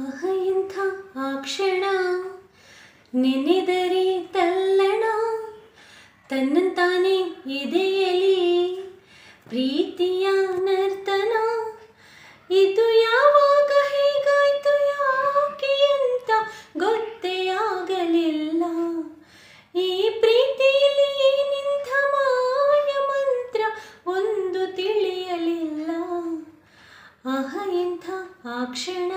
ಆಹ ಎಂಥ ಆ ಕ್ಷಣ ನೆನೆದರಿ ತಲ್ಲಣ ತನ್ನಂತಾನೆ ಇದೆಯಲಿ ಪ್ರೀತಿಯ ನರ್ತನ ಇದು ಯಾವಾಗ ಹೇಗಾಯ್ತು ಯಾಕೆ ಅಂತ ಗೊತ್ತೇ ಈ ಪ್ರೀತಿಯಲ್ಲಿ ನಿಂತ ಮಾಯ ಮಂತ್ರ ಒಂದು ತಿಳಿಯಲಿಲ್ಲ ಆಹ ಎಂಥ ಆ ಕ್ಷಣ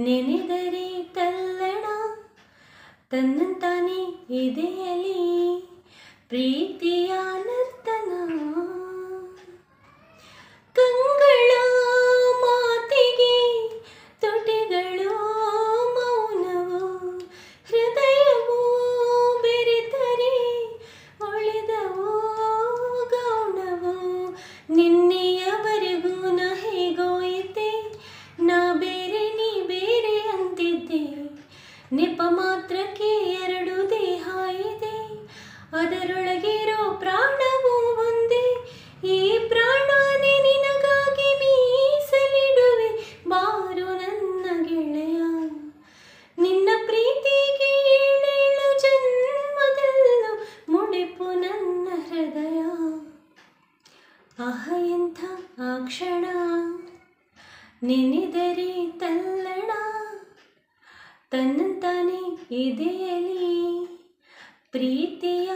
ನೆನೆದರೆ ತಲ್ಲಣ ತನ್ನಂತಾನೆ ಇದೆಯಲಿ ಪ್ರೀತಿಯ ನರ್ತನ ಆಹ ಎಂಥ ಆ ಕ್ಷಣ ನೆನೆದರೆ ತಲ್ಲಣ ತನ್ನಂತಾನೆ ಇದೆಯಲಿ ಪ್ರೀತಿಯ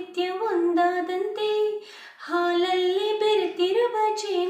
ಸಾಹಿತ್ಯ ಒಂದಾದಂತೆ ಹಾಲಲ್ಲಿ ಬೆರೆತಿರುವ ಜೇನು